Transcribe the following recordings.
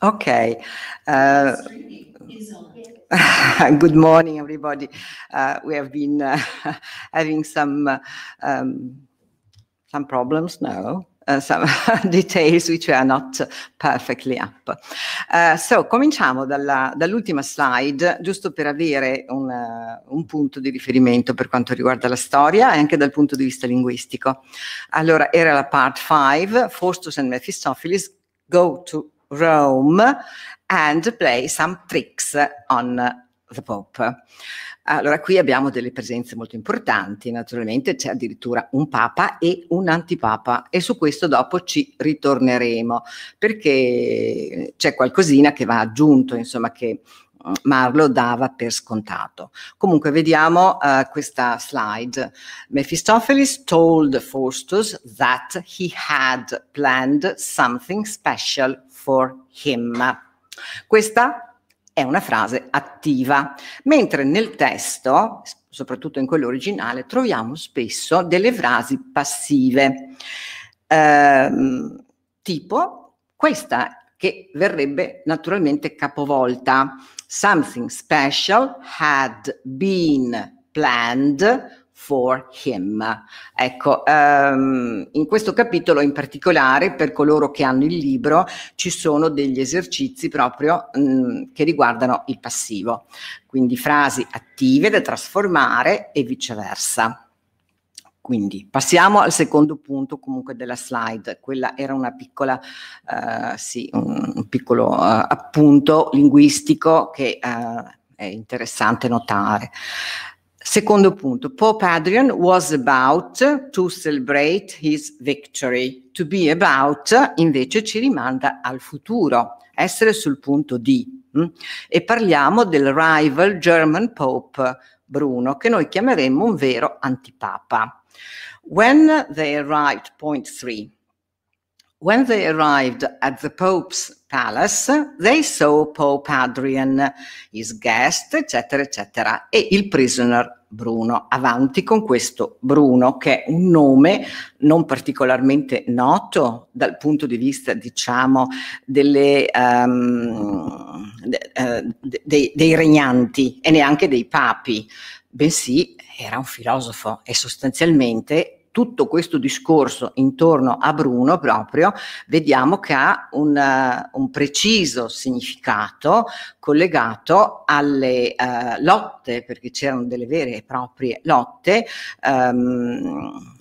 Ok. Uh, good morning, everybody. Uh, we have been uh, having some um, some problems now. Uh, some details which are not perfectly up. Uh, so, cominciamo dalla, dall'ultima slide, giusto per avere un, uh, un punto di riferimento per quanto riguarda la storia e anche dal punto di vista linguistico. Allora, era la part 5, Faustus and Mephistopheles go to Rome and play some tricks on the Pope. Allora, qui abbiamo delle presenze molto importanti, naturalmente c'è addirittura un papa e un antipapa e su questo dopo ci ritorneremo perché c'è qualcosina che va aggiunto, insomma, che mm, Marlo dava per scontato. Comunque vediamo uh, questa slide. Mephistopheles told Faustus that he had planned something special for him. Questa è una frase attiva, mentre nel testo, soprattutto in quello originale, troviamo spesso delle frasi passive, ehm, tipo questa che verrebbe naturalmente capovolta. Something special had been planned for him. Ecco, um, in questo capitolo in particolare, per coloro che hanno il libro, ci sono degli esercizi proprio um, che riguardano il passivo, quindi frasi attive da trasformare e viceversa. Quindi passiamo al secondo punto comunque della slide, quella era una piccola, uh, sì, un, un piccolo uh, appunto linguistico che uh, è interessante notare. Secondo punto, Pope Adrian was about to celebrate his victory. To be about invece ci rimanda al futuro, essere sul punto di. Mm? E parliamo del rival German Pope Bruno, che noi chiameremmo un vero antipapa. When they arrived, point three. When they arrived at the Pope's palace, they saw Pope Adrian, his guest, eccetera, eccetera, e il prisoner Bruno, avanti con questo Bruno che è un nome non particolarmente noto dal punto di vista diciamo delle, um, de, eh, de, de, dei regnanti e neanche dei papi, bensì era un filosofo e sostanzialmente tutto questo discorso intorno a Bruno proprio, vediamo che ha un, uh, un preciso significato collegato alle uh, lotte, perché c'erano delle vere e proprie lotte um,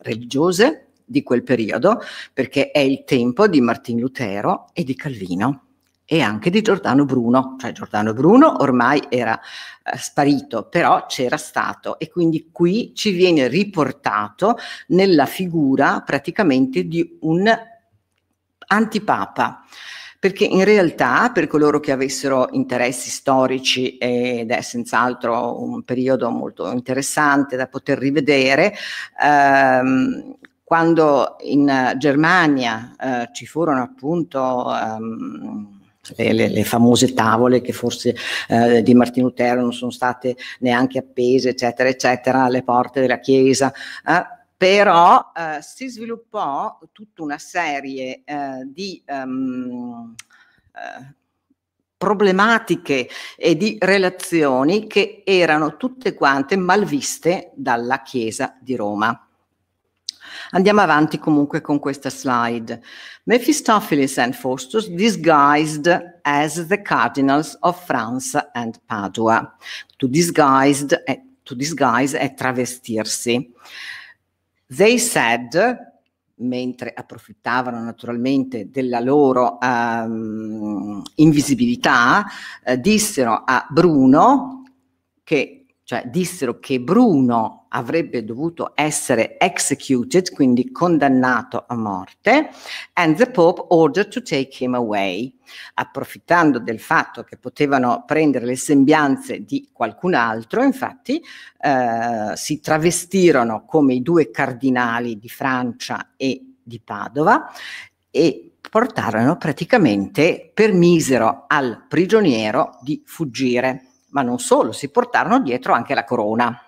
religiose di quel periodo, perché è il tempo di Martin Lutero e di Calvino e anche di Giordano Bruno, cioè Giordano Bruno ormai era eh, sparito, però c'era stato e quindi qui ci viene riportato nella figura praticamente di un antipapa perché in realtà per coloro che avessero interessi storici ed è senz'altro un periodo molto interessante da poter rivedere, ehm, quando in Germania eh, ci furono appunto ehm, le, le, le, famose tavole che forse eh, di Martino Lutero non sono state neanche appese, eccetera, eccetera, alle porte della chiesa. Eh, però eh, si sviluppò tutta una serie eh, di um, problematiche e di relazioni che erano tutte quante malviste dalla Chiesa di Roma. Andiamo avanti comunque con questa slide. Mephistopheles and Faustus disguised as the cardinals of France and Padua. To, disguised, eh, to disguise è travestirsi. They said, mentre approfittavano naturalmente della loro um, invisibilità, eh, dissero a Bruno che cioè dissero che Bruno avrebbe dovuto essere executed, quindi condannato a morte, and the Pope ordered to take him away. Approfittando del fatto che potevano prendere le sembianze di qualcun altro, infatti eh, si travestirono come i due cardinali di Francia e di Padova e portarono praticamente, permisero al prigioniero di fuggire ma non solo, si portarono dietro anche la corona.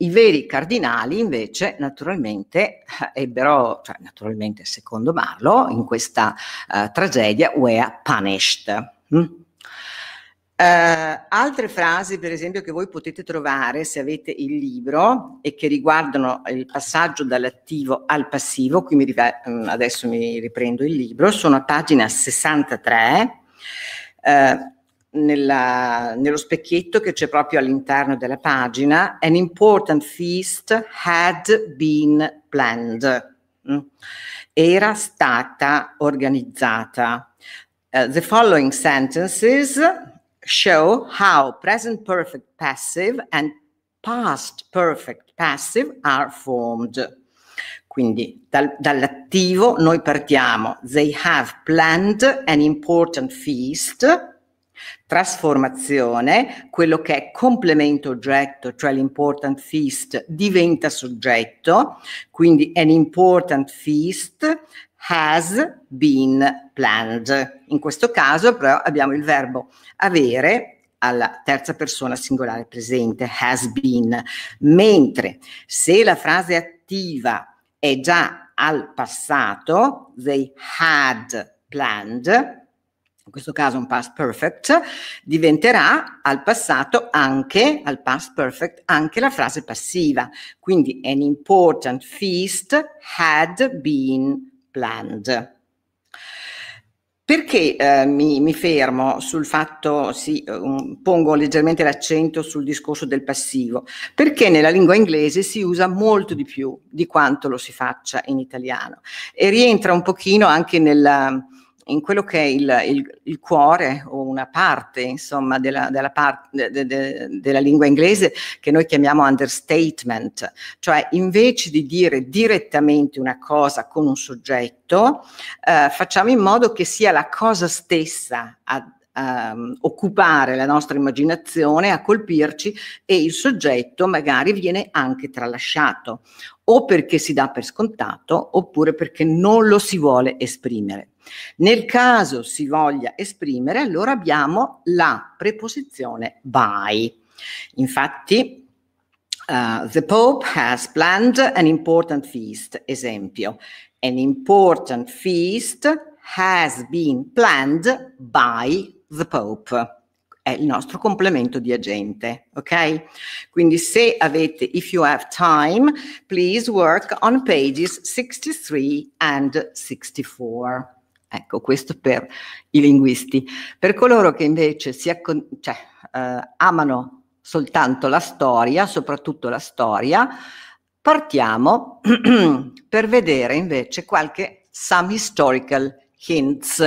I veri cardinali invece naturalmente eh, ebbero, cioè naturalmente secondo Marlo, in questa uh, tragedia were punished. Mm? Uh, altre frasi, per esempio, che voi potete trovare se avete il libro e che riguardano il passaggio dall'attivo al passivo, qui mi rive- mm, adesso mi riprendo il libro, sono a pagina 63. Uh, nella, nello specchietto che c'è proprio all'interno della pagina, an important feast had been planned. Mm. Era stata organizzata. Uh, the following sentences show how present perfect passive and past perfect passive are formed. Quindi dal, dall'attivo noi partiamo. They have planned an important feast Trasformazione, quello che è complemento oggetto, cioè l'important feast, diventa soggetto, quindi an important feast has been planned. In questo caso però abbiamo il verbo avere alla terza persona singolare presente, has been, mentre se la frase attiva è già al passato, they had planned, in questo caso un past perfect, diventerà al passato anche, al past perfect, anche la frase passiva. Quindi an important feast had been planned. Perché eh, mi, mi, fermo sul fatto, sì, um, pongo leggermente l'accento sul discorso del passivo? Perché nella lingua inglese si usa molto di più di quanto lo si faccia in italiano e rientra un pochino anche nella, in quello che è il, il, il cuore o una parte insomma, della, della, part, de, de, della, lingua inglese che noi chiamiamo understatement, cioè invece di dire direttamente una cosa con un soggetto, eh, facciamo in modo che sia la cosa stessa a ehm, occupare la nostra immaginazione, a colpirci e il soggetto magari viene anche tralasciato o perché si dà per scontato oppure perché non lo si vuole esprimere. Nel caso si voglia esprimere, allora abbiamo la preposizione by. Infatti, uh, the Pope has planned an important feast. Esempio, an important feast has been planned by the Pope è il nostro complemento di agente, ok? Quindi se avete, if you have time, please work on pages 63 and 64. Ecco, questo per i linguisti. Per coloro che invece si cioè, eh, amano soltanto la storia, soprattutto la storia, partiamo per vedere invece qualche some historical hints.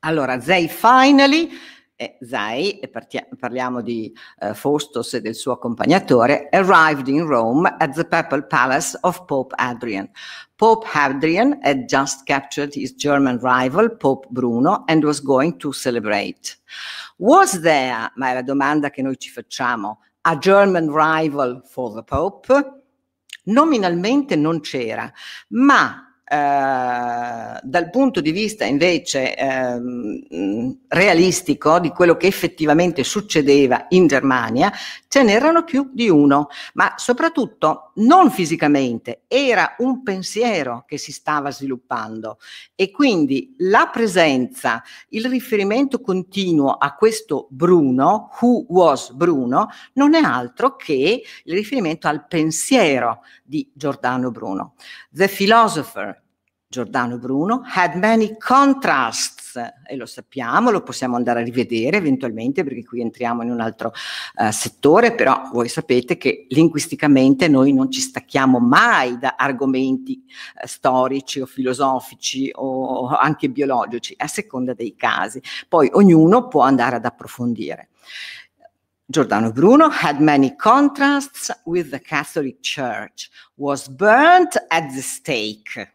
Allora, Zay Finally, eh, Zay, parliamo di eh, Faustus e del suo accompagnatore, arrived in Rome at the Papal Palace of Pope Adrian. Pope Adrian had just captured his German rival, Pope Bruno, and was going to celebrate. Was there, ma è la domanda che noi ci facciamo, a German rival for the Pope? Nominalmente non c'era, ma eh, dal punto di vista invece ehm, realistico di quello che effettivamente succedeva in Germania, ce n'erano più di uno, ma soprattutto non fisicamente, era un pensiero che si stava sviluppando e quindi la presenza, il riferimento continuo a questo Bruno, who was Bruno, non è altro che il riferimento al pensiero di Giordano Bruno. The philosopher Giordano Bruno, had many contrasts, e lo sappiamo, lo possiamo andare a rivedere eventualmente perché qui entriamo in un altro uh, settore, però voi sapete che linguisticamente noi non ci stacchiamo mai da argomenti uh, storici o filosofici o anche biologici, a seconda dei casi. Poi ognuno può andare ad approfondire. Giordano Bruno had many contrasts with the Catholic Church, was burnt at the stake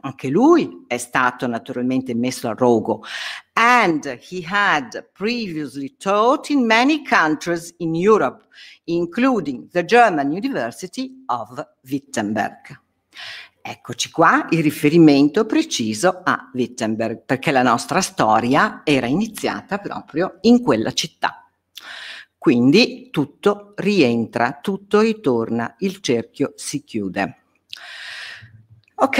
anche lui è stato naturalmente messo a rogo. And he had previously taught in many countries in Europe, including the German University of Wittenberg. Eccoci qua il riferimento preciso a Wittenberg, perché la nostra storia era iniziata proprio in quella città. Quindi tutto rientra, tutto ritorna, il cerchio si chiude. Ok,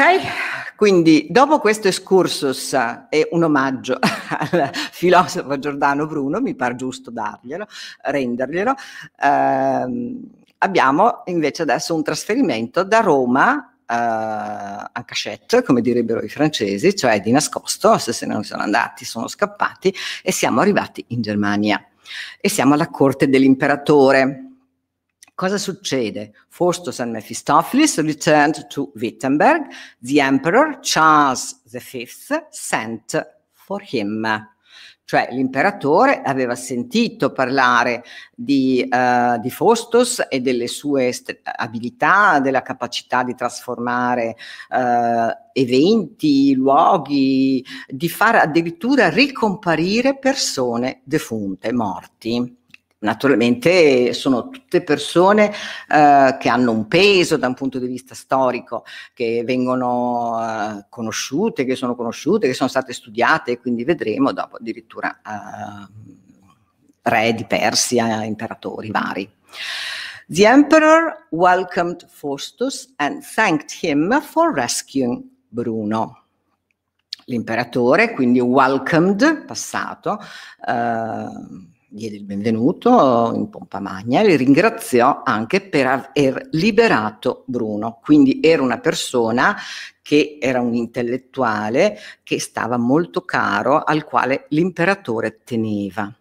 quindi, dopo questo excursus eh, e un omaggio al filosofo Giordano Bruno, mi pare giusto darglielo, renderglielo, ehm, abbiamo invece adesso un trasferimento da Roma eh, uh, cachette, come direbbero i francesi, cioè di nascosto, se se ne sono andati, sono scappati e siamo arrivati in Germania e siamo alla corte dell'imperatore. Cosa succede? Faustus and Mephistopheles returned to Wittenberg. The emperor Charles V sent for him. Cioè l'imperatore aveva sentito parlare di, uh, di Faustus e delle sue abilità, della capacità di trasformare uh, eventi, luoghi, di far addirittura ricomparire persone defunte, morti. Naturalmente sono tutte persone eh, che hanno un peso da un punto di vista storico, che vengono eh, conosciute, che sono conosciute, che sono state studiate, e quindi vedremo dopo addirittura eh, re di Persia, imperatori vari. The emperor welcomed Faustus and thanked him for rescuing Bruno l'imperatore, quindi welcomed, passato, eh, diede il benvenuto in pompa magna e ringraziò anche per aver liberato Bruno. Quindi era una persona che era un intellettuale che stava molto caro, al quale l'imperatore teneva.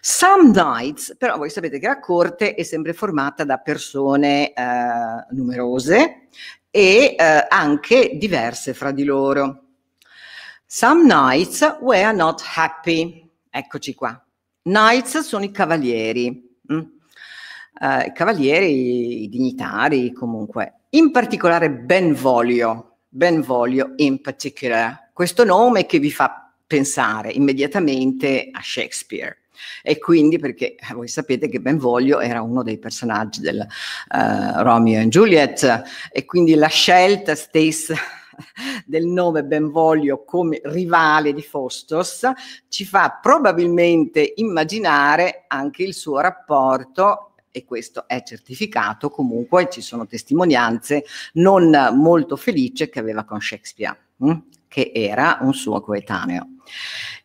Some Knights, però voi sapete che la corte è sempre formata da persone eh, numerose e eh, anche diverse fra di loro. Some Knights were not happy. Eccoci qua. Knights sono i cavalieri, mm? eh, i cavalieri, i dignitari comunque, in particolare Benvolio, Benvolio in particolare, questo nome che vi fa pensare immediatamente a Shakespeare. E quindi perché eh, voi sapete che Benvolio era uno dei personaggi del uh, Romeo e Juliet e quindi la scelta stessa del nome Benvolio come rivale di Fostos, ci fa probabilmente immaginare anche il suo rapporto e questo è certificato comunque, ci sono testimonianze non molto felice che aveva con Shakespeare, mm? che era un suo coetaneo.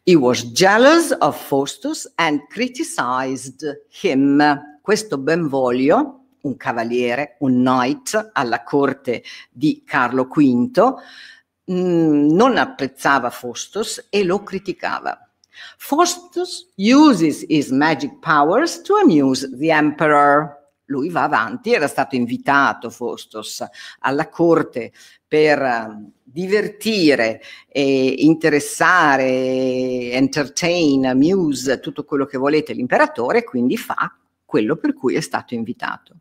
He was jealous of Faustus and criticized him. Questo benvolio un cavaliere, un knight alla corte di Carlo V, mh, mm, non apprezzava Faustus e lo criticava. Faustus uses his magic powers to amuse the emperor. Lui va avanti, era stato invitato Faustus alla corte per um, divertire, eh, interessare, entertain, amuse, tutto quello che volete l'imperatore, quindi fa quello per cui è stato invitato.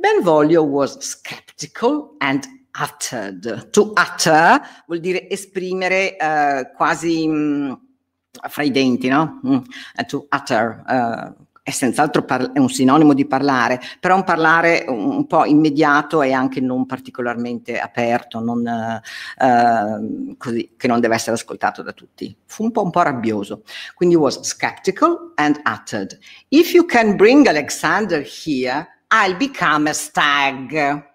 Benvolio was skeptical and uttered. To utter vuol dire esprimere uh, quasi mh, mm, fra i denti, no? Mm. Eh, to utter uh, è senz'altro par- è un sinonimo di parlare, però un parlare un, po' immediato e anche non particolarmente aperto, non, uh, così, che non deve essere ascoltato da tutti. Fu un po', un po' rabbioso. Quindi was skeptical and uttered. If you can bring Alexander here, I'll become a stag.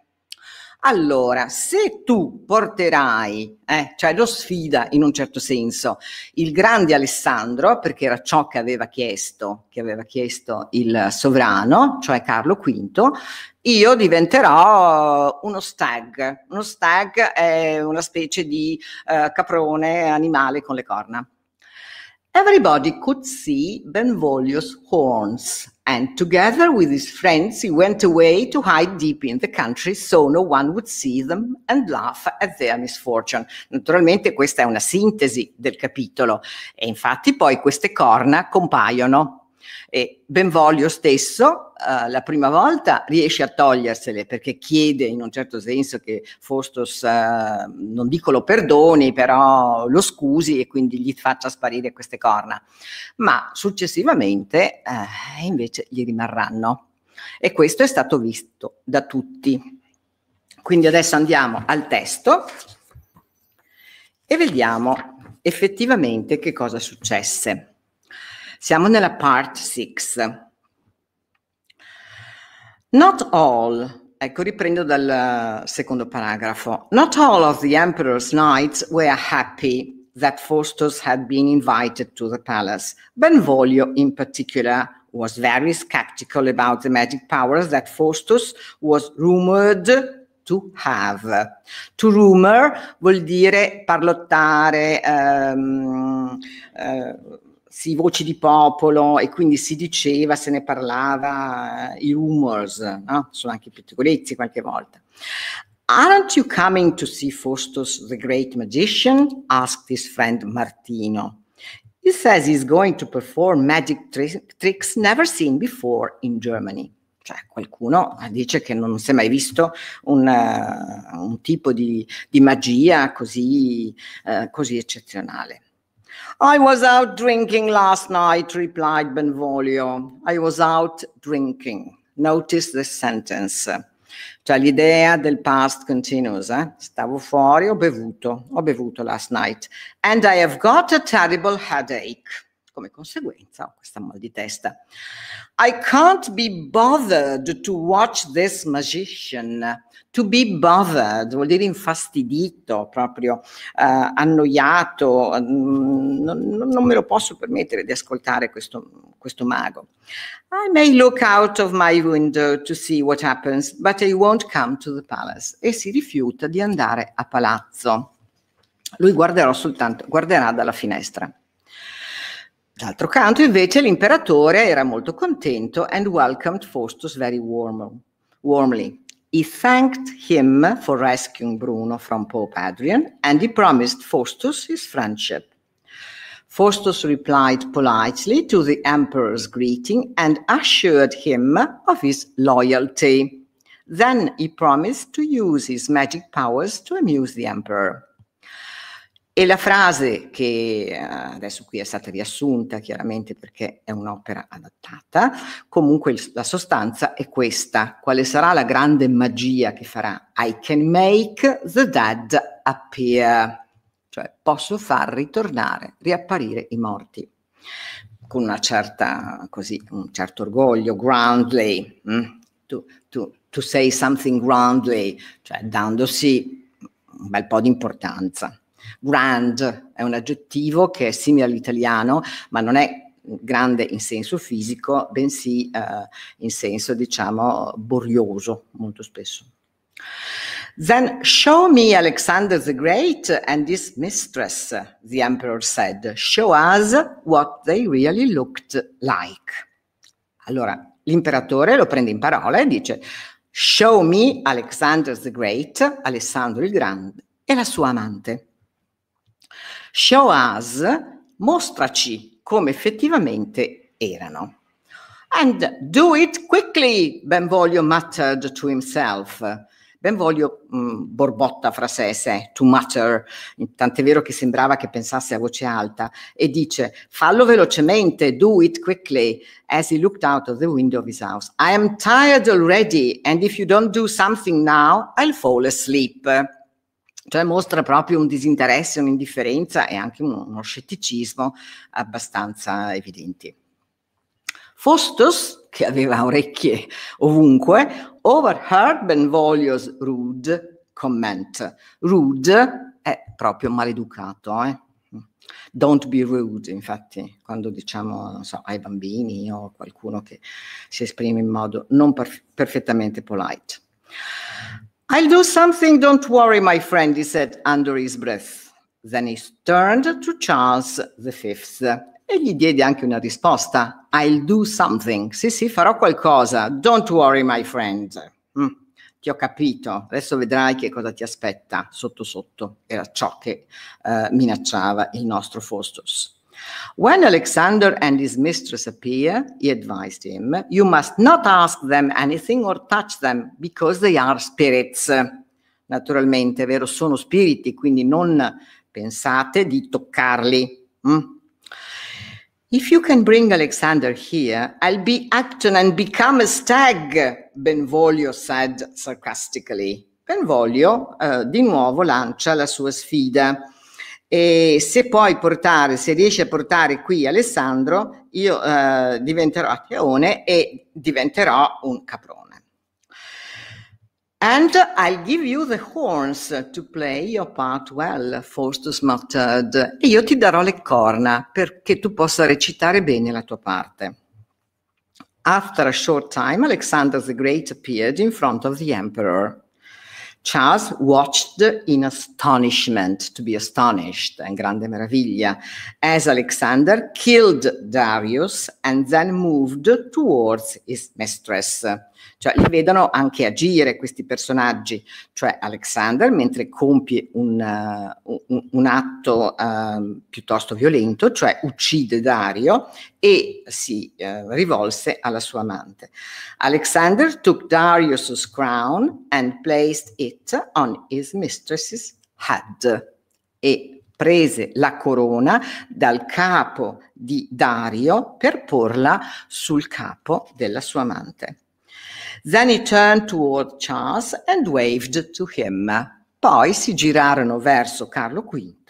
Allora, se tu porterai, eh, cioè lo sfida in un certo senso, il grande Alessandro, perché era ciò che aveva chiesto, che aveva chiesto il sovrano, cioè Carlo V, io diventerò uno stag. Uno stag è una specie di eh, caprone animale con le corna. Everybody could see Benvolio's horns, and together with his friends he went away to hide deep in the country so no one would see them and laugh at their misfortune. Naturalmente questa è una sintesi del capitolo e infatti poi queste corna compaiono E Benvolio stesso, eh, la prima volta, riesce a togliersele perché chiede in un certo senso che Faustus, eh, non dico lo perdoni, però lo scusi e quindi gli faccia sparire queste corna. Ma successivamente eh, invece gli rimarranno. E questo è stato visto da tutti. Quindi adesso andiamo al testo e vediamo effettivamente che cosa successe. Siamo nella part 6. Not all, ecco riprendo dal eh, secondo paragrafo, not all of the emperor's knights were happy that Faustus had been invited to the palace. Benvolio, in particular, was very skeptical about the magic powers that Faustus was rumored to have. To rumor vuol dire parlottare, um, uh, sì, voci di popolo e quindi si diceva, se ne parlava, i rumors, no? sono anche i pettegolezzi qualche volta. Aren't you coming to see Faustus the great magician? asked his friend Martino. He says he's going to perform magic tri- tricks never seen before in Germany. Cioè, qualcuno dice che non si è mai visto un, uh, un tipo di, di magia così, uh, così eccezionale. I was out drinking last night, replied Benvolio. I was out drinking. Notice the sentence. Cioè l'idea del past continuous, eh? stavo fuori, ho bevuto, ho bevuto last night. And I have got a terrible headache. Come conseguenza ho questa mal di testa. I can't be bothered to watch this magician. to be bothered vuol dire infastidito, proprio eh, annoiato, mh, mm, non, non, me lo posso permettere di ascoltare questo, questo mago. I may look out of my window to see what happens, but I won't come to the palace. E si rifiuta di andare a palazzo. Lui guarderà soltanto, guarderà dalla finestra. D'altro canto, invece, l'imperatore era molto contento and welcomed Faustus very warm, warmly. He thanked him for rescuing Bruno from Pope Adrian and he promised Faustus his friendship. Faustus replied politely to the emperor's greeting and assured him of his loyalty. Then he promised to use his magic powers to amuse the emperor. E la frase che eh, adesso qui è stata riassunta chiaramente perché è un'opera adattata, comunque la sostanza è questa, quale sarà la grande magia che farà? I can make the dead appear, cioè posso far ritornare, riapparire i morti, con una certa, così, un certo orgoglio, groundly, mm? to, to, to say something groundly, cioè dandosi un bel po' di importanza. Grand è un aggettivo che è simile all'italiano, ma non è grande in senso fisico, bensì eh, in senso, diciamo, borioso molto spesso. Then show me Alexander the Great and his mistress, the emperor said. Show us what they really looked like. Allora, l'imperatore lo prende in parola e dice, show me Alexander the Great, Alessandro il Grande, e la sua amante. Show us, mostraci come effettivamente erano. And do it quickly, Benvolio muttered to himself. Benvolio mh, mm, borbotta fra sé e sé, to mutter, tant'è vero che sembrava che pensasse a voce alta, e dice, fallo velocemente, do it quickly, as he looked out of the window of his house. I am tired already, and if you don't do something now, I'll fall asleep cioè mostra proprio un disinteresse, un'indifferenza e anche uno, uno scetticismo abbastanza evidenti. Faustus, che aveva orecchie ovunque, overheard Benvolio's rude comment. Rude è proprio maleducato, eh? Don't be rude, infatti, quando diciamo so, ai bambini o a qualcuno che si esprime in modo non perf- perfettamente polite. I'll do something, don't worry, my friend, he said under his breath. Then he turned to Charles V e gli diede anche una risposta. I'll do something. Sì, sì, farò qualcosa. Don't worry, my friend. Mm, ti ho capito, adesso vedrai che cosa ti aspetta. Sotto sotto era ciò che eh, minacciava il nostro Faustus. When Alexander and his mistress appear, he advised him, you must not ask them anything or touch them because they are spirits. Naturalmente, vero, sono spiriti, quindi non pensate di toccarli. Mm? If you can bring Alexander here, I'll be acton and become a stag, Benvolio said sarcastically. Benvolio eh, di nuovo lancia la sua sfida E se puoi portare, se riesci a portare qui Alessandro, io eh, diventerò Ateone e diventerò un caprone. And I'll give you the horns to play your part well, Faustus muttered. E io ti darò le corna perché tu possa recitare bene la tua parte. After a short time, Alexander the Great appeared in front of the emperor. Charles watched in astonishment, to be astonished, and grande meraviglia, as Alexander killed Darius and then moved towards his mistress. cioè li vedono anche agire questi personaggi, cioè Alexander mentre compie un, uh, un, un atto uh, piuttosto violento, cioè uccide Dario e si uh, rivolse alla sua amante. Alexander took Darius's crown and placed it on his mistress's head e prese la corona dal capo di Dario per porla sul capo della sua amante. Then he turned toward Charles and waved to him. Poi si girarono verso Carlo V,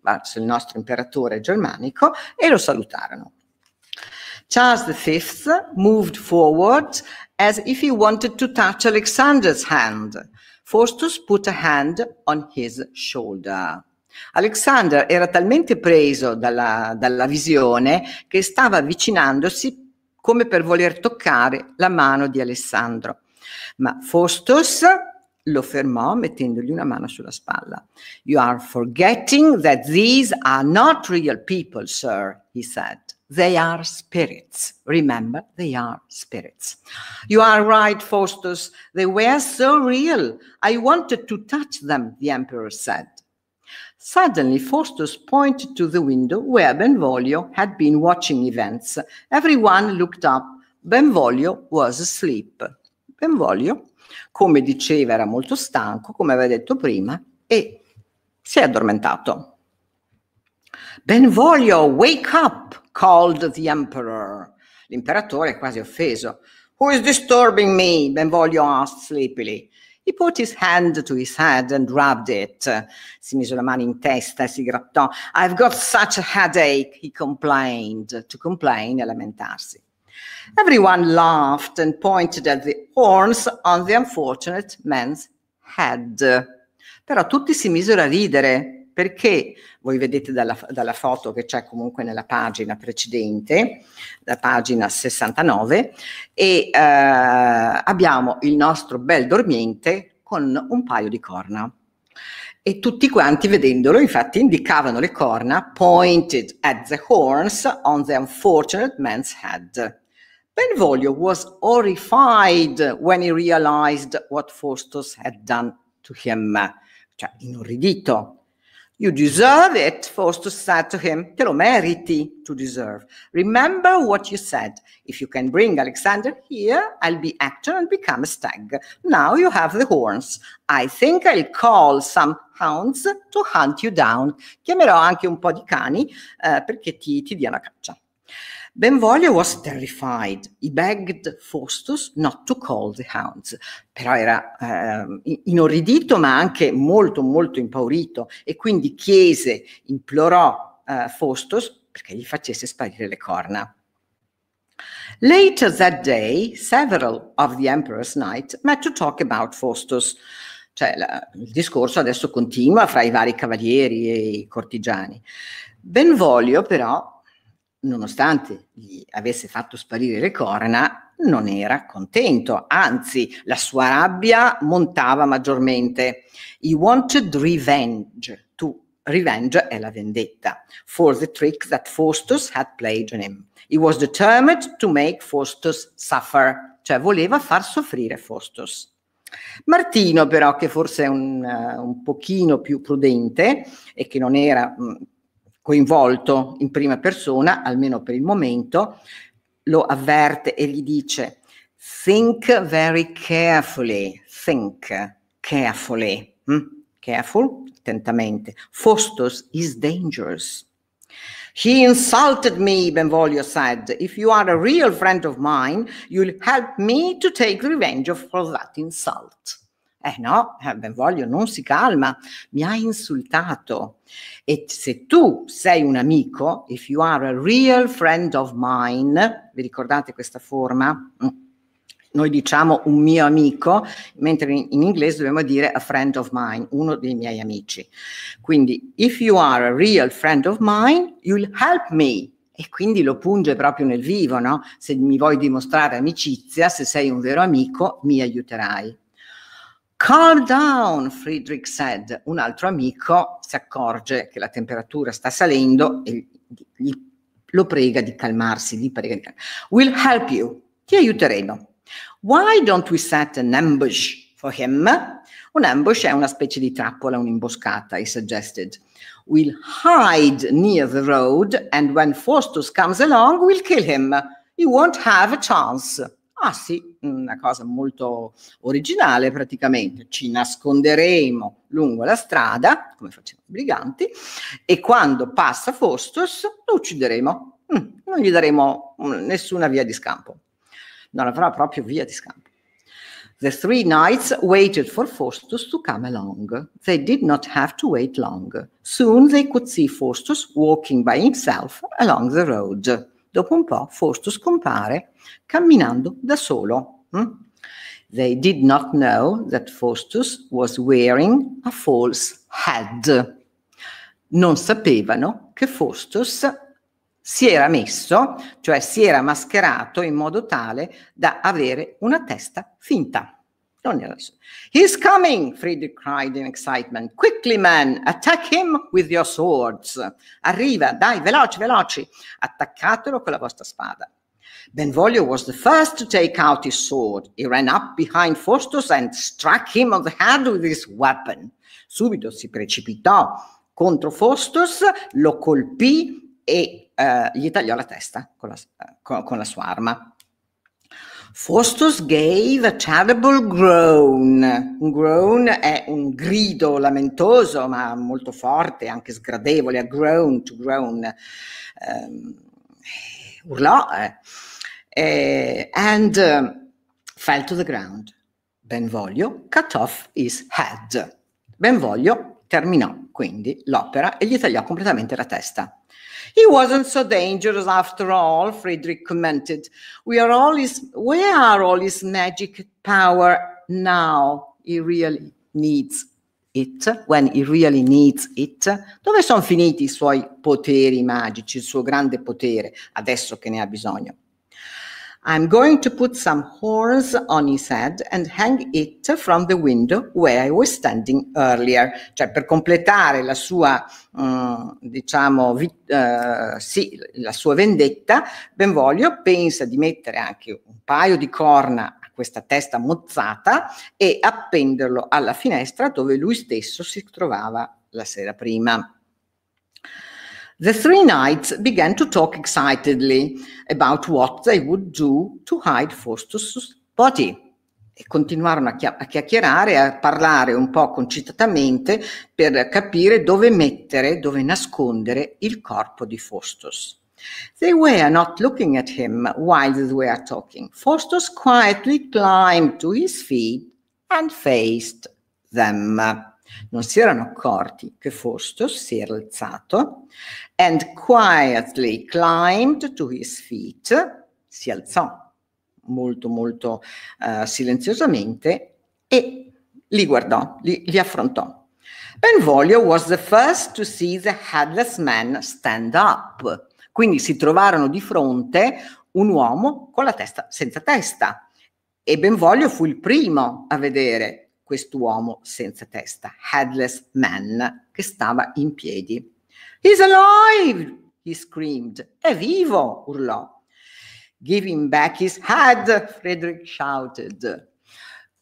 verso il nostro imperatore germanico, e lo salutarono. Charles V moved forward as if he wanted to touch Alexander's hand. Faustus put a hand on his shoulder. Alexander era talmente preso dalla, dalla visione che stava avvicinandosi come per voler toccare la mano di Alessandro. Ma Faustus lo fermò mettendogli una mano sulla spalla. You are forgetting that these are not real people, sir, he said. They are spirits. Remember, they are spirits. You are right, Faustus. They were so real. I wanted to touch them, the emperor said. Suddenly, Faustus pointed to the window where Benvolio had been watching events. Everyone looked up. Benvolio was asleep. Benvolio, come diceva, era molto stanco, come aveva detto prima, e si è addormentato. Benvolio, wake up! called the emperor. L'imperatore è quasi offeso. Who is disturbing me? Benvolio asked sleepily. He put his hand to his head and rubbed it. Si mise la mano in testa e si grattò. I've got such a headache, he complained. To complain è lamentarsi. Everyone laughed and pointed at the horns on the unfortunate man's head. Però tutti si misero a ridere perché voi vedete dalla, dalla foto che c'è comunque nella pagina precedente, la pagina 69, e eh, abbiamo il nostro bel dormiente con un paio di corna. E tutti quanti vedendolo infatti indicavano le corna pointed at the horns on the unfortunate man's head. Benvolio was horrified when he realized what Faustus had done to him, cioè inorridito You deserve it, Fausto said to him. Te lo meriti, to deserve. Remember what you said. If you can bring Alexander here, I'll be actor and become a stag. Now you have the horns. I think I'll call some hounds to hunt you down. Chiamerò anche un po' di cani eh, perché ti, ti diano caccia. Benvolio was terrified. He begged Faustus not to call the hounds. Però era eh, inorridito ma anche molto molto impaurito e quindi chiese, implorò eh, Faustus perché gli facesse sparire le corna. Later that day, several of the emperor's knights met to talk about Faustus. Cioè, la, il discorso adesso continua fra i vari cavalieri e i cortigiani. Benvolio però nonostante gli avesse fatto sparire le corna, non era contento, anzi la sua rabbia montava maggiormente. He wanted revenge, to revenge è la vendetta, for the tricks that Faustus had played on him. He was determined to make Faustus suffer, cioè voleva far soffrire Faustus. Martino però, che forse è un, uh, un pochino più prudente e che non era mh, mm, coinvolto in prima persona, almeno per il momento, lo avverte e gli dice think very carefully, think carefully, mm? careful, attentamente, Fostos is dangerous. He insulted me, Benvolio said. If you are a real friend of mine, you'll help me to take revenge for that insult. Eh no, eh, ben voglio, non si calma, mi ha insultato. E se tu sei un amico, if you are a real friend of mine, vi ricordate questa forma? Mm. Noi diciamo un mio amico, mentre in, in inglese dobbiamo dire a friend of mine, uno dei miei amici. Quindi, if you are a real friend of mine, you'll help me e quindi lo punge proprio nel vivo, no? Se mi vuoi dimostrare amicizia, se sei un vero amico, mi aiuterai. Calm down, Friedrich said. Un altro amico si accorge che la temperatura sta salendo e gli, lo prega di calmarsi, gli prega di calmarsi. We'll help you. Ti aiuteremo. Why don't we set an ambush for him? Un ambush è una specie di trappola, un'imboscata, he suggested. We'll hide near the road and when Faustus comes along, we'll kill him. You won't have a chance. Ah sì, una cosa molto originale praticamente, ci nasconderemo lungo la strada, come facevano i briganti, e quando passa Faustus lo uccideremo, mm, non gli daremo mm, nessuna via di scampo, non avrà proprio via di scampo. The three knights waited for Faustus to come along. They did not have to wait long. Soon they could see Faustus walking by himself along the road. Dopo un po' Faustus compare camminando da solo Hmm? They did not know that Faustus was wearing a false head. Non sapevano che Faustus si era messo, cioè si era mascherato in modo tale da avere una testa finta. Non era so. He's coming! Friedrich cried in excitement. Quickly, men, attack him with your swords. Arriva, dai, veloci, veloci, attaccatelo con la vostra spada. Benvolio was the first to take out his sword. He ran up behind Faustus and struck him on the head with his weapon. Subito si precipitò contro Faustus, lo colpì e eh, gli tagliò la testa con la, eh, con, con la sua arma. Faustus gave a terrible groan. Un groan è un grido lamentoso, ma molto forte, anche sgradevole. A groan to groan. Um, urlò. Eh. Eh, and um, fell to the ground. Benvolio cut off his head. Benvolio terminò quindi l'opera e gli tagliò completamente la testa. He wasn't so dangerous after all, Friedrich commented. We are all his, where are all his magic power now? He really needs it, when he really needs it. Dove sono finiti i suoi poteri magici, il suo grande potere, adesso che ne ha bisogno? I'm going to put some horns on his head and hang it from the window where I was standing earlier. Cioè, per completare la sua, um, diciamo, vi, uh, sì, la sua vendetta, Benvolio pensa di mettere anche un paio di corna a questa testa mozzata e appenderlo alla finestra dove lui stesso si trovava la sera prima. The three knights began to talk excitedly about what they would do to hide Faustus' body. E continuarono a, chia- a chiacchierare, a parlare un po' concitatamente per capire dove mettere, dove nascondere il corpo di Faustus. They were not looking at him while they were talking. Faustus quietly climbed to his feet and faced them. Non si erano accorti che Faustus si era alzato and quietly climbed to his feet, si alzò molto molto uh, silenziosamente e li guardò, li, li affrontò. Benvolio was the first to see the headless man stand up. Quindi si trovarono di fronte un uomo con la testa senza testa e Benvolio fu il primo a vedere quest'uomo senza testa, headless man, che stava in piedi. He's alive, he screamed. È vivo, urlò. Give him back his head, Frederick shouted.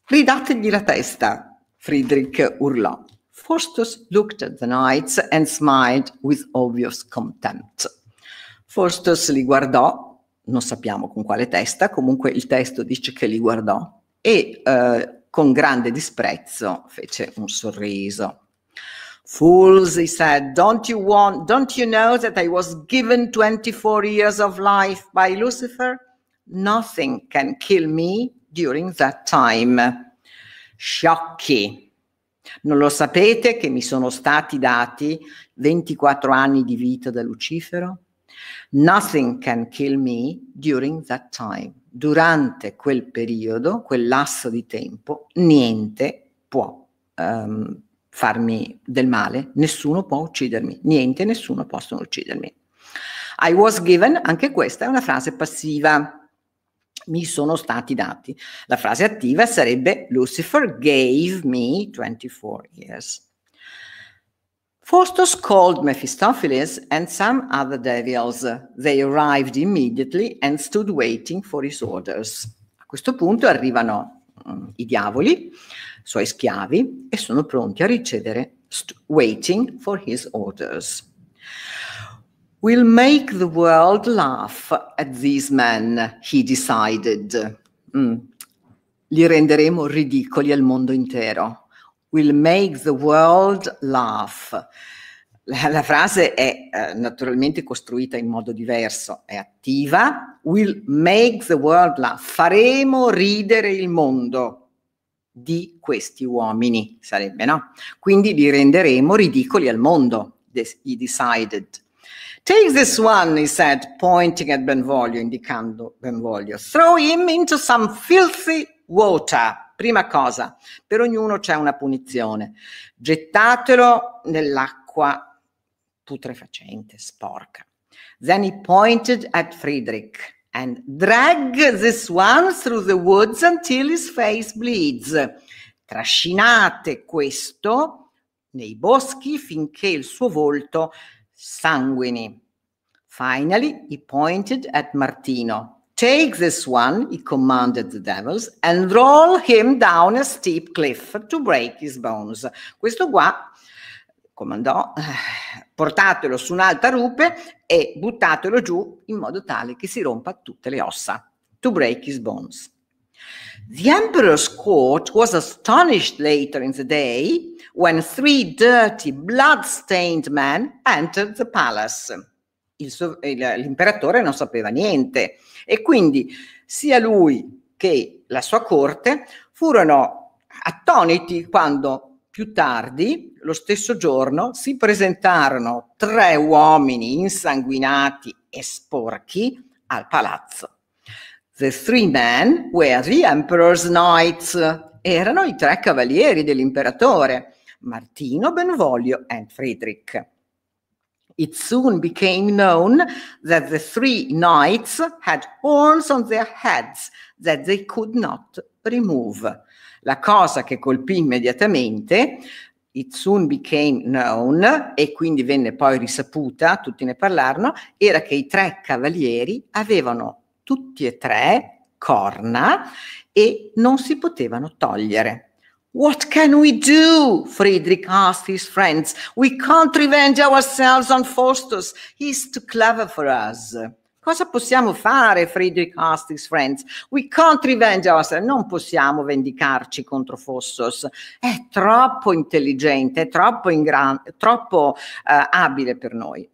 Ridategli la testa, Friedrich urlò. Faustus looked at the knights and smiled with obvious contempt. Faustus li guardò, non sappiamo con quale testa, comunque il testo dice che li guardò e eh, con grande disprezzo fece un sorriso. Fools, he said, don't you want, don't you know that I was given 24 years of life by Lucifer? Nothing can kill me during that time. Sciocchi. Non lo sapete che mi sono stati dati 24 anni di vita da Lucifero? Nothing can kill me during that time. Durante quel periodo, quel lasso di tempo, niente può um, farmi del male, nessuno può uccidermi, niente, nessuno possono uccidermi. I was given, anche questa è una frase passiva, mi sono stati dati. La frase attiva sarebbe Lucifer gave me 24 years. Faustus called Mephistopheles and some other devils. They arrived immediately and stood waiting for his orders. A questo punto arrivano i diavoli, suoi schiavi, e sono pronti a ricevere waiting for his orders. We'll make the world laugh at these men, he decided. Mm. Li renderemo ridicoli al mondo intero. We'll make the world laugh. La, la frase è eh, naturalmente costruita in modo diverso, è attiva. Will make the world laugh. Faremo ridere il mondo di questi uomini, sarebbe, no? Quindi li renderemo ridicoli al mondo, this, he decided. Take this one, he said, pointing at Benvolio, indicando Benvolio. Throw him into some filthy water. Prima cosa, per ognuno c'è una punizione. Gettatelo nell'acqua putrefacente, sporca. Then he pointed at Friedrich and drag this one through the woods until his face bleeds. Trascinate questo nei boschi finché il suo volto sanguini. Finally, he pointed at Martino. Take this one, he commanded the devils, and roll him down a steep cliff to break his bones. Questo qua comandò, eh, portatelo su un'altra rupe e buttatelo giù in modo tale che si rompa tutte le ossa. To break his bones. The emperor's court was astonished later in the day when three dirty, blood-stained men entered the palace. So- il, l'imperatore non sapeva niente e quindi sia lui che la sua corte furono attoniti quando più tardi, lo stesso giorno, si presentarono tre uomini insanguinati e sporchi al palazzo. The three men were the emperor's knights. Erano i tre cavalieri dell'imperatore, Martino, Benvolio e Friedrich. It soon became known that the three knights had horns on their heads that they could not remove. La cosa che colpì immediatamente it soon became known e quindi venne poi risaputa, tutti ne parlarono, era che i tre cavalieri avevano tutti e tre corna e non si potevano togliere. What can we do? Friedrich asked his friends. We can't revenge ourselves on Faustus. He's too clever for us. Cosa possiamo fare, Friedrich Hastings Friends? We can't revenge ourselves. Non possiamo vendicarci contro Fossos. È troppo intelligente, è troppo, gran, troppo uh, abile per noi.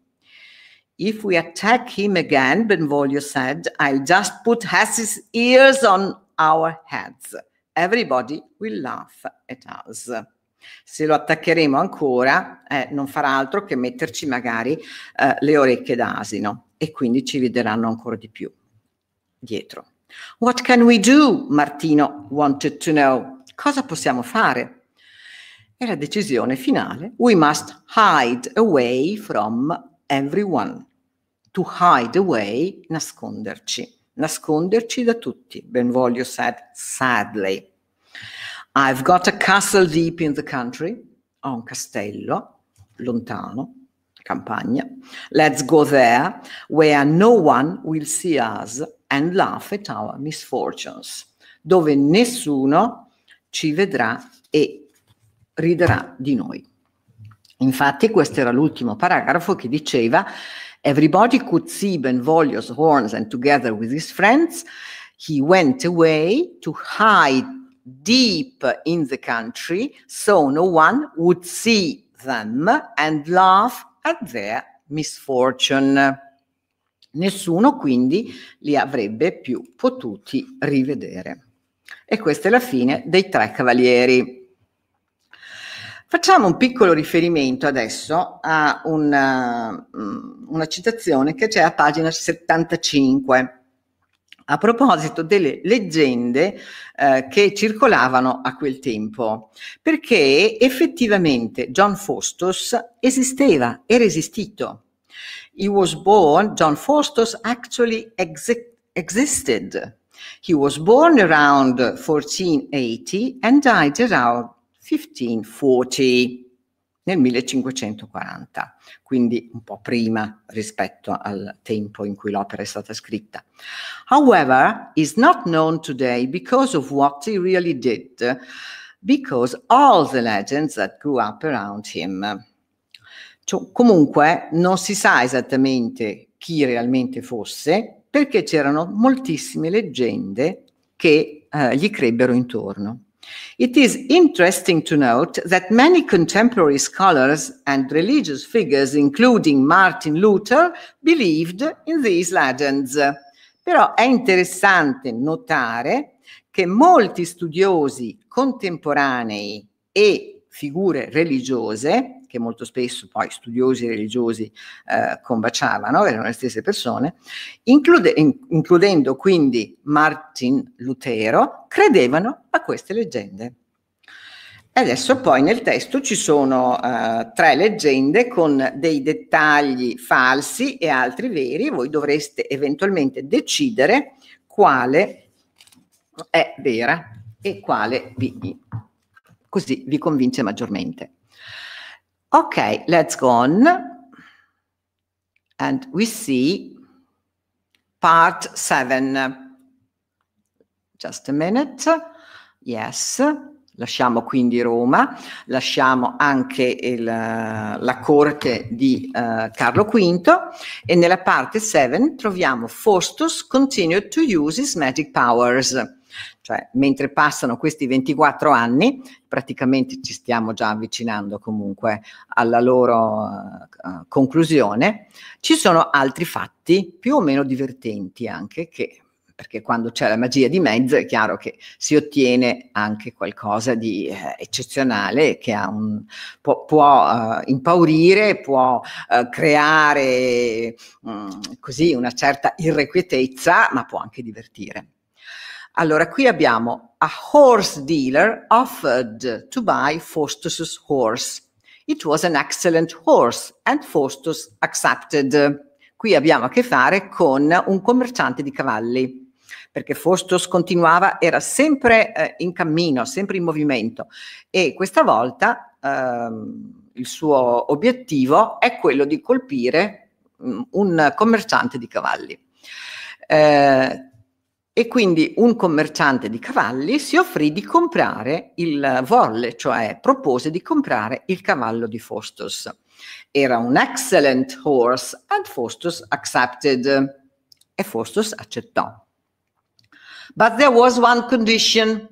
If we attack him again, Benvolio said, I'll just put Hastings' ears on our heads. Everybody will laugh at us. Se lo attaccheremo ancora, eh, non farà altro che metterci magari eh, le orecchie d'asino e quindi ci rideranno ancora di più dietro. What can we do? Martino wanted to know. Cosa possiamo fare? E la decisione finale, we must hide away from everyone. To hide away, nasconderci. Nasconderci da tutti, Benvolio said sadly. I've got a castle deep in the country. Ho un castello lontano, campagna. Let's go there where no one will see us and laugh at our misfortunes. Dove nessuno ci vedrà e riderà di noi. Infatti questo era l'ultimo paragrafo che diceva Everybody could see Benvolio's horns and together with his friends he went away to hide deep in the country, so no one would see them and laugh at their misfortune. Nessuno quindi li avrebbe più potuti rivedere. E questa è la fine dei tre cavalieri. Facciamo un piccolo riferimento adesso a una, mm, una citazione che c'è a pagina 75 a proposito delle leggende eh, che circolavano a quel tempo, perché effettivamente John Faustus esisteva, era esistito. He was born, John Faustus actually exi- existed. He was born around 1480 and died around 1540 nel 1540, quindi un po' prima rispetto al tempo in cui l'opera è stata scritta. However, is not known today because of what he really did, because all the legends that grew up around him. Cioè, comunque non si sa esattamente chi realmente fosse, perché c'erano moltissime leggende che eh, gli crebbero intorno. It is interesting to note that many contemporary scholars and religious figures, including Martin Luther, believed in these legends. Però è interessante notare che molti studiosi contemporanei e figure religiose che molto spesso poi studiosi e religiosi eh, combaciavano, erano le stesse persone, include, in, includendo quindi Martin Lutero, credevano a queste leggende. Adesso poi nel testo ci sono eh, tre leggende con dei dettagli falsi e altri veri, voi dovreste eventualmente decidere quale è vera e quale vi, così vi convince maggiormente. Okay, let's go on. And we see part seven. Just a minute. Yes. Lasciamo quindi Roma, lasciamo anche il, eh, la corte di uh, Carlo V e nella parte 7 troviamo Faustus continued to use his magic powers cioè mentre passano questi 24 anni, praticamente ci stiamo già avvicinando comunque alla loro uh, conclusione, ci sono altri fatti più o meno divertenti anche che perché quando c'è la magia di mezzo è chiaro che si ottiene anche qualcosa di eh, eccezionale che un, può, può uh, impaurire, può uh, creare um, così una certa irrequietezza, ma può anche divertire. Allora, qui abbiamo a horse dealer offered to buy Faustus's horse. It was an excellent horse and Faustus accepted. Qui abbiamo a che fare con un commerciante di cavalli perché Faustus continuava, era sempre eh, in cammino, sempre in movimento e questa volta ehm, il suo obiettivo è quello di colpire mh, mm, un commerciante di cavalli. Eh, e quindi un commerciante di cavalli si offrì di comprare il volle, cioè propose di comprare il cavallo di Faustus. Era un excellent horse and Faustus accepted. E Faustus accettò. But there was one condition.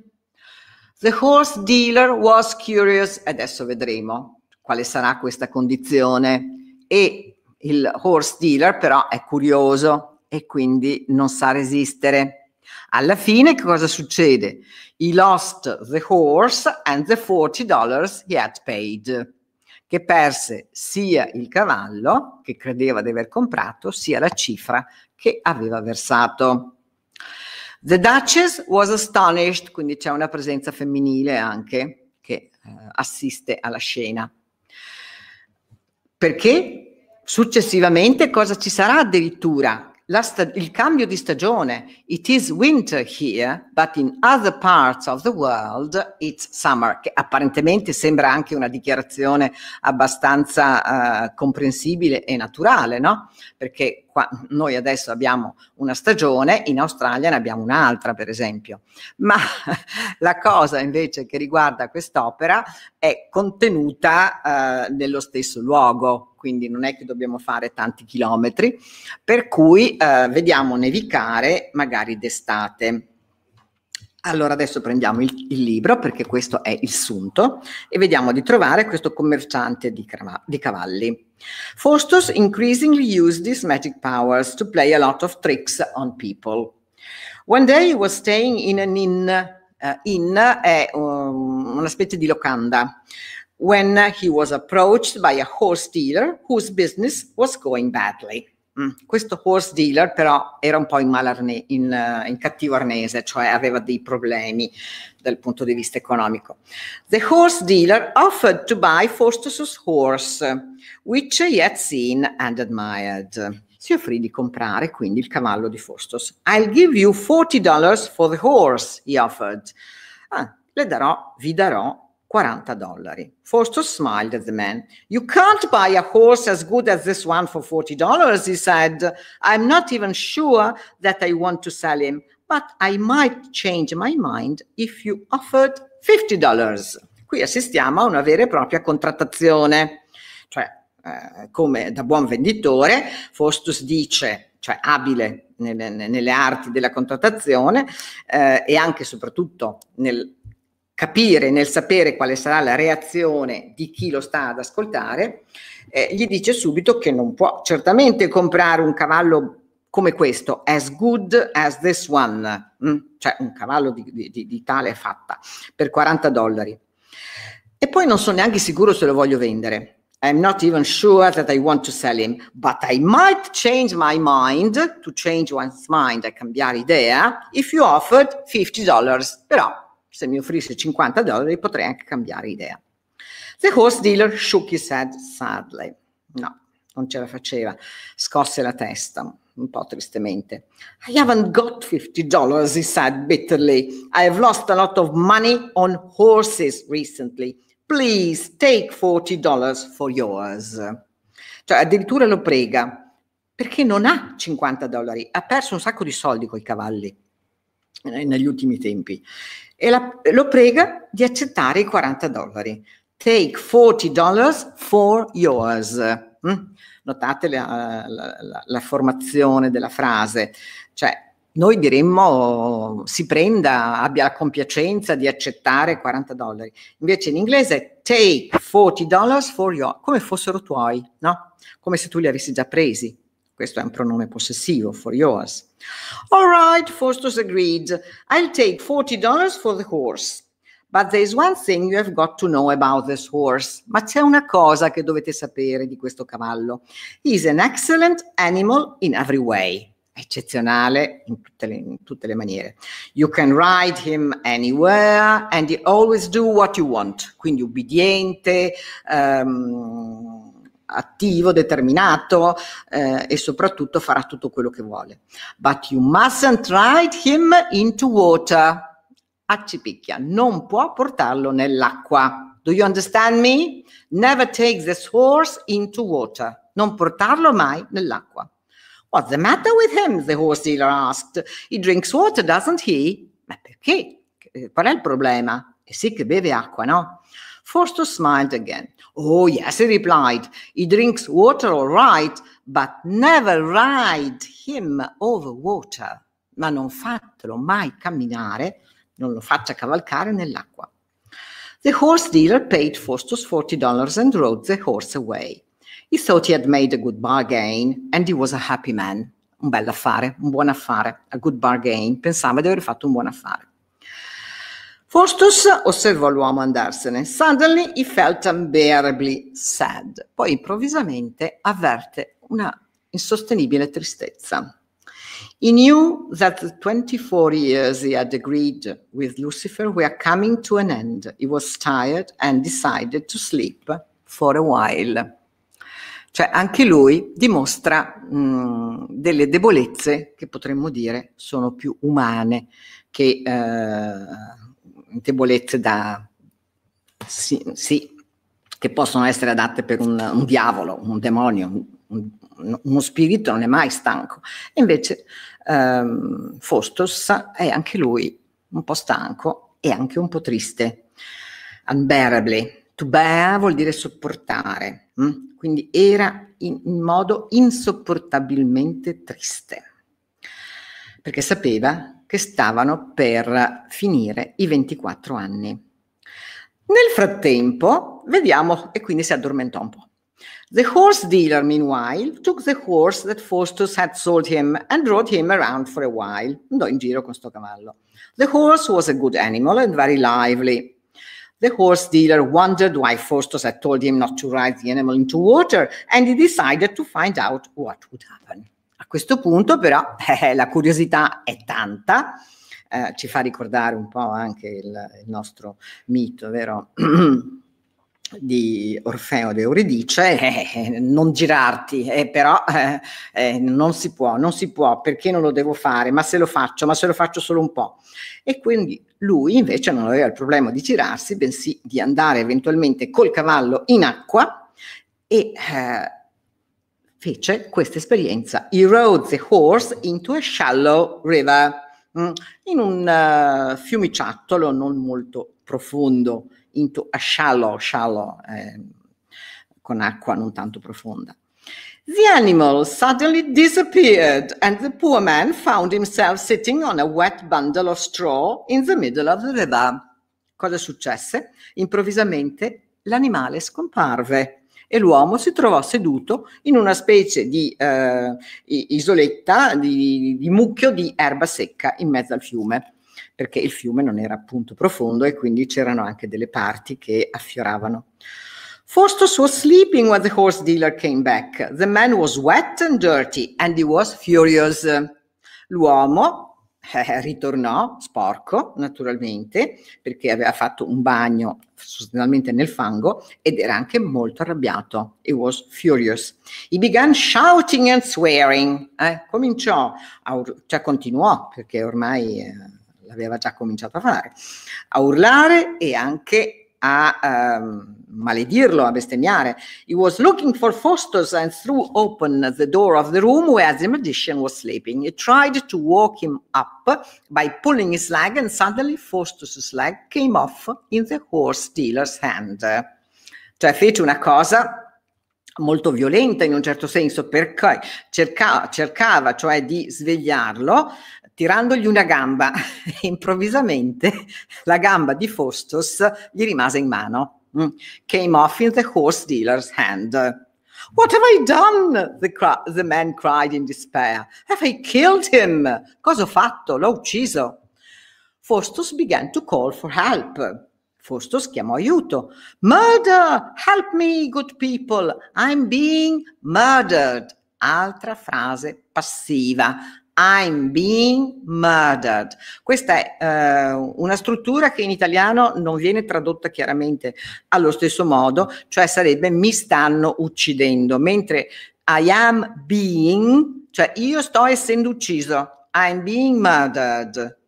The horse dealer was curious. Adesso vedremo quale sarà questa condizione. E il horse dealer però è curioso e quindi non sa resistere alla fine cosa succede? He lost the horse and the 40 dollars he had paid, che perse sia il cavallo che credeva di aver comprato, sia la cifra che aveva versato. The Duchess was astonished, quindi c'è una presenza femminile anche che eh, assiste alla scena. Perché successivamente cosa ci sarà addirittura? sta- il cambio di stagione. It is winter here, but in other parts of the world it's summer, che apparentemente sembra anche una dichiarazione abbastanza uh, comprensibile e naturale, no? Perché Qua, noi adesso abbiamo una stagione, in Australia ne abbiamo un'altra, per esempio. Ma la cosa invece che riguarda quest'opera è contenuta eh, nello stesso luogo, quindi non è che dobbiamo fare tanti chilometri, per cui eh, vediamo nevicare magari d'estate. Allora adesso prendiamo il, il, libro perché questo è il sunto e vediamo di trovare questo commerciante di, di cavalli. Faustus increasingly used his magic powers to play a lot of tricks on people. One day he was staying in an inn, uh, inn è um, una specie di locanda, when he was approached by a horse dealer whose business was going badly. Mm. Questo horse dealer però era un po' in, arne, in, eh, in, cattivo arnese, cioè aveva dei problemi dal punto di vista economico. The horse dealer offered to buy Faustus' horse, which he had seen and admired. Si offrì di comprare quindi il cavallo di Faustus. I'll give you 40 dollars for the horse, he offered. Ah, le darò, vi darò 40 dollari. Forster smiled at the man. You can't buy a horse as good as this one for 40 dollars, he said. I'm not even sure that I want to sell him, but I might change my mind if you offered 50 dollars. Qui assistiamo a una vera e propria contrattazione. Cioè, eh, come da buon venditore, Faustus dice, cioè abile nelle, nelle arti della contrattazione eh, e anche e soprattutto nel capire, nel sapere quale sarà la reazione di chi lo sta ad ascoltare, eh, gli dice subito che non può certamente comprare un cavallo come questo, as good as this one, mm, cioè un cavallo di, di, di tale fatta, per 40 dollari. E poi non sono neanche sicuro se lo voglio vendere. I'm not even sure that I want to sell him, but I might change my mind, to change one's mind, a cambiare idea, if you offered $50. Però se mi offrisse 50 dollari potrei anche cambiare idea. The horse dealer shook his head sadly. No, non ce la faceva, scosse la testa un po' tristemente. I haven't got 50 dollars, he said bitterly. I have lost a lot of money on horses recently. Please take 40 dollars for yours. Cioè, addirittura lo prega perché non ha 50 dollari, ha perso un sacco di soldi coi cavalli eh, negli ultimi tempi, e la, lo prega di accettare i 40 dollari. Take 40 dollars for yours. Mm? Notate la, la, la formazione della frase, cioè noi diremmo si prenda, abbia la compiacenza di accettare 40 dollari. Invece in inglese take 40 dollars for your, come fossero tuoi, no? Come se tu li avessi già presi. Questo è un pronome possessivo, for yours. All right, Faustus agreed. I'll take $40 for the horse. But there's one thing you have got to know about this horse. Ma c'è una cosa che dovete sapere di questo cavallo. He's an excellent animal in every way. Eccezionale in tutte, le, in tutte le maniere. You can ride him anywhere and he always do what you want. Quindi ubbidiente, um, attivo, determinato eh, e soprattutto farà tutto quello che vuole. But you mustn't ride him into water. Accipicchia, non può portarlo nell'acqua. Do you understand me? Never take this horse into water. Non portarlo mai nell'acqua. What's the matter with him? The horse dealer asked. He drinks water, doesn't he? Ma perché? Qual è il problema? E sì che beve acqua, no? Forster smiled again. Oh, yes, he replied. He drinks water all right, but never ride him over water. Ma non fatelo mai camminare, non lo faccia cavalcare nell'acqua. The horse dealer paid Faustus $40 and rode the horse away. He thought he had made a good bargain and he was a happy man. Un bel affare, un buon affare, a good bargain. Pensava di aver fatto un buon affare. Faustus osservò l'uomo andarsene. Suddenly he felt unbearably sad. Poi improvvisamente avverte una insostenibile tristezza. He knew that the 24 years he had agreed with Lucifer were coming to an end. He was tired and decided to sleep for a while. Cioè anche lui dimostra mh, delle debolezze che potremmo dire sono più umane che... Eh, debolezze da... Sì, sì, che possono essere adatte per un, un diavolo, un demonio, un, un, uno spirito non è mai stanco. Invece ehm, Fostos è anche lui un po' stanco e anche un po' triste. Unbearably. To bear vuol dire sopportare, mh? Mm? quindi era in, in modo insopportabilmente triste, perché sapeva che stavano per finire i 24 anni. Nel frattempo, vediamo, e quindi si addormentò un po'. The horse dealer, meanwhile, took the horse that Faustus had sold him and rode him around for a while. Andò in giro con sto cavallo. The horse was a good animal and very lively. The horse dealer wondered why Faustus had told him not to ride the animal into water, and he decided to find out what would happen. A questo punto però eh, la curiosità è tanta, eh, ci fa ricordare un po' anche il, il nostro mito, vero? di Orfeo ed Euridice, eh, eh, non girarti, eh, però eh, eh, non si può, non si può, perché non lo devo fare, ma se lo faccio, ma se lo faccio solo un po'. E quindi lui invece non aveva il problema di girarsi, bensì di andare eventualmente col cavallo in acqua e eh, fece questa esperienza. He rode the horse into a shallow river, mm, in un uh, fiumiciattolo non molto profondo, into a shallow, shallow, eh, con acqua non tanto profonda. The animal suddenly disappeared, and the poor man found himself sitting on a wet bundle of straw in the middle of the river. Cosa successe? Improvvisamente l'animale scomparve e l'uomo si trovò seduto in una specie di eh, isoletta, di, di mucchio di erba secca in mezzo al fiume perché il fiume non era appunto profondo e quindi c'erano anche delle parti che affioravano. Faustus was sleeping when the horse dealer came back. The man was wet and dirty and he was furious. L'uomo eh, ritornò sporco naturalmente perché aveva fatto un bagno sostanzialmente nel fango ed era anche molto arrabbiato. He was furious. He began shouting and swearing. Eh, cominciò, a, cioè continuò perché ormai eh, l'aveva già cominciato a fare, a urlare e anche a a um, maledirlo, a bestemmiare. He was looking for Faustus and threw open the door of the room where the magician was sleeping. He tried to walk him up by pulling his leg, and suddenly Faustus's leg came off in the horse dealer's hand. Cioè fece una cosa molto violenta in un certo senso perché cerca, cercava cioè di svegliarlo tirandogli una gamba, improvvisamente la gamba di Faustus gli rimase in mano. Mm. Came off in the horse dealer's hand. What have I done? The, the man cried in despair. Have I killed him? Cosa ho fatto? L'ho ucciso. Faustus began to call for help. Faustus chiamò aiuto. Murder! Help me, good people! I'm being murdered. Altra frase passiva I'm being murdered. Questa è uh, una struttura che in italiano non viene tradotta chiaramente allo stesso modo, cioè sarebbe mi stanno uccidendo, mentre I am being, cioè io sto essendo ucciso, I'm being murdered.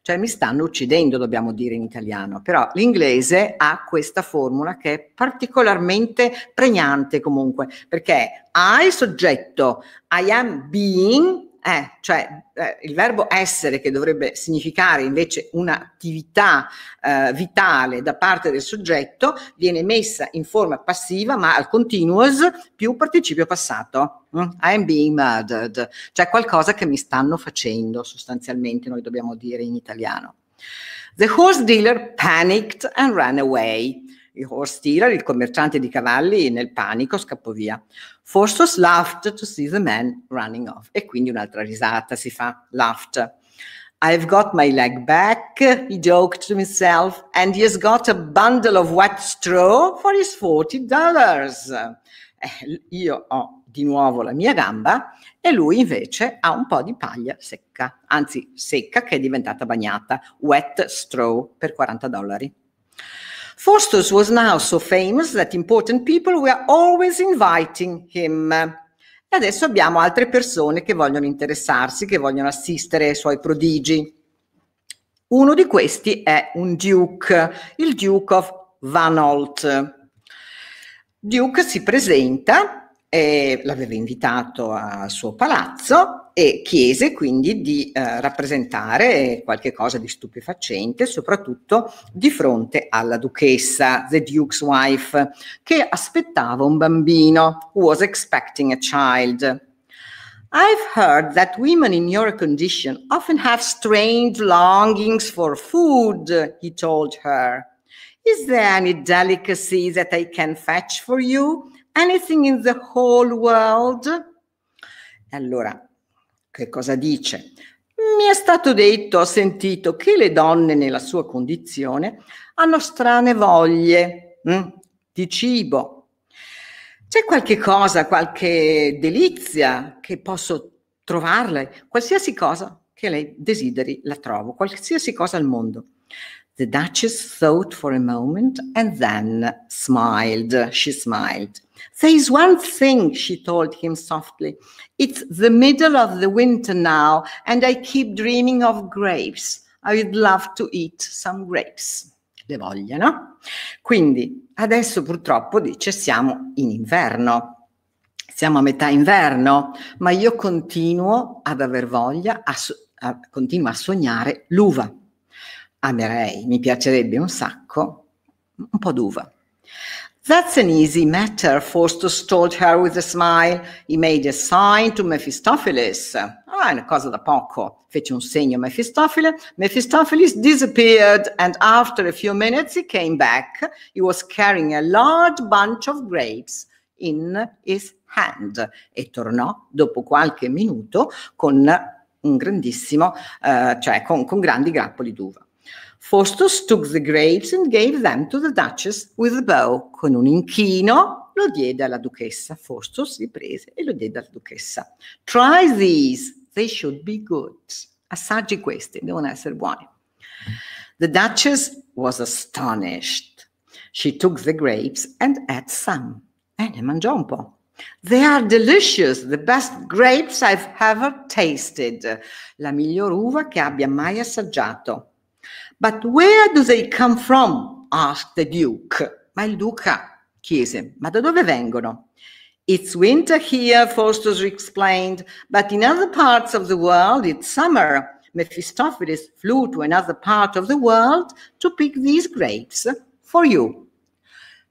Cioè mi stanno uccidendo, dobbiamo dire in italiano, però l'inglese ha questa formula che è particolarmente pregnante comunque, perché I soggetto, I am being è, eh, cioè eh, il verbo essere che dovrebbe significare invece un'attività eh, vitale da parte del soggetto, viene messa in forma passiva ma al continuous più participio passato. I'm mm? being murdered, cioè qualcosa che mi stanno facendo sostanzialmente, noi dobbiamo dire in italiano. The horse dealer panicked and ran away. Il horse dealer, il commerciante di cavalli, nel panico scappò via. Forstos laughed to see the man running off. E quindi un'altra risata si fa, laughed. I've got my leg back, he joked to himself, and he has got a bundle of wet straw for his $40. Eh, io ho di nuovo la mia gamba e lui invece ha un po' di paglia secca, anzi secca che è diventata bagnata, wet straw per 40 dollari. Faustus was now so famous that important people were always inviting him. E adesso abbiamo altre persone che vogliono interessarsi, che vogliono assistere ai suoi prodigi. Uno di questi è un duke, il Duke of Van Holt. Duke si presenta eh, l'aveva invitato al suo palazzo e chiese quindi di eh, rappresentare qualche cosa di stupefacente, soprattutto di fronte alla duchessa, the duke's wife, che aspettava un bambino, was expecting a child. I've heard that women in your condition often have strange longings for food, he told her. Is there any delicacy that I can fetch for you? anything in the whole world? Allora, che cosa dice? Mi è stato detto, ho sentito, che le donne nella sua condizione hanno strane voglie mh, mm, di cibo. C'è qualche cosa, qualche delizia che posso trovarle? Qualsiasi cosa che lei desideri la trovo, qualsiasi cosa al mondo. The Duchess thought for a moment and then smiled. She smiled. There is one thing, she told him softly. It's the middle of the winter now, and I keep dreaming of grapes. I'd love to eat some grapes. Le voglia, no? Quindi, adesso purtroppo dice siamo in inverno. Siamo a metà inverno, ma io continuo ad aver voglia, a, a, continuo a sognare l'uva amerei, mi piacerebbe un sacco, un po' d'uva. That's an easy matter, Fausto told her with a smile. He made a sign to Mephistopheles. Ah, è una cosa da poco. Fece un segno a Mephistopheles. Mephistopheles disappeared and after a few minutes he came back. He was carrying a large bunch of grapes in his hand. E tornò dopo qualche minuto con un grandissimo, eh, cioè con, con grandi grappoli d'uva. Faustus took the grapes and gave them to the Duchess with a bow. Con un inchino lo diede alla duchessa. Faustus li prese e lo diede alla duchessa. Try these, they should be good. Assaggi questi, devono essere buoni. The Duchess was astonished. She took the grapes and ate some. E eh, ne mangiò un po'. They are delicious, the best grapes I've ever tasted. La miglior uva che abbia mai assaggiato. But where do they come from? asked the Duke. Ma il duca chiese, ma da dove vengono? It's winter here, Faustus explained, but in other parts of the world it's summer. Mephistopheles flew to another part of the world to pick these grapes for you.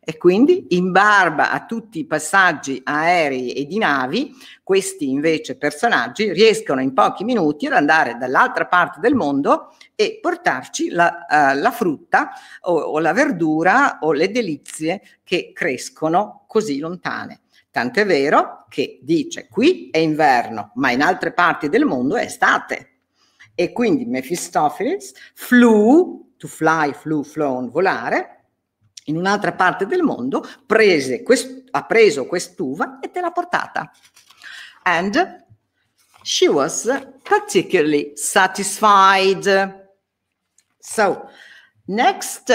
E quindi in barba a tutti i passaggi aerei e di navi, questi invece personaggi riescono in pochi minuti ad andare dall'altra parte del mondo e portarci la, uh, la frutta o, o la verdura o le delizie che crescono così lontane. Tant'è vero che dice qui è inverno, ma in altre parti del mondo è estate. E quindi Mephistopheles flew, to fly, flew, flown, volare, in un'altra parte del mondo quest, ha preso quest'uva e te l'ha portata. And she was particularly satisfied. So, next,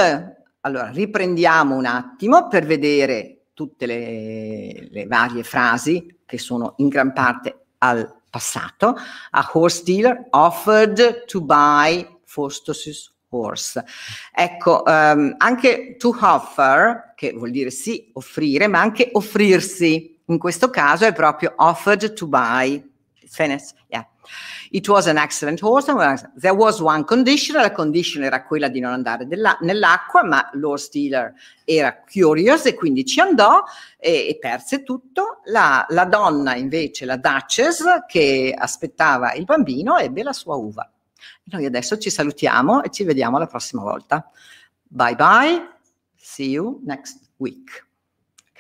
allora riprendiamo un attimo per vedere tutte le, le varie frasi che sono in gran parte al passato. A horse dealer offered to buy Faustus' Horse. Ecco, um, anche to offer, che vuol dire sì, offrire, ma anche offrirsi. In questo caso è proprio offered to buy. Finished. Yeah. It was an excellent horse. There was one condition. La condition era quella di non andare nell'acqua, ma Lord Steeler era curious e quindi ci andò e, e perse tutto. La, la donna, invece, la Duchess, che aspettava il bambino, ebbe la sua uva. Noi adesso ci salutiamo e ci vediamo la prossima volta. Bye bye, see you next week.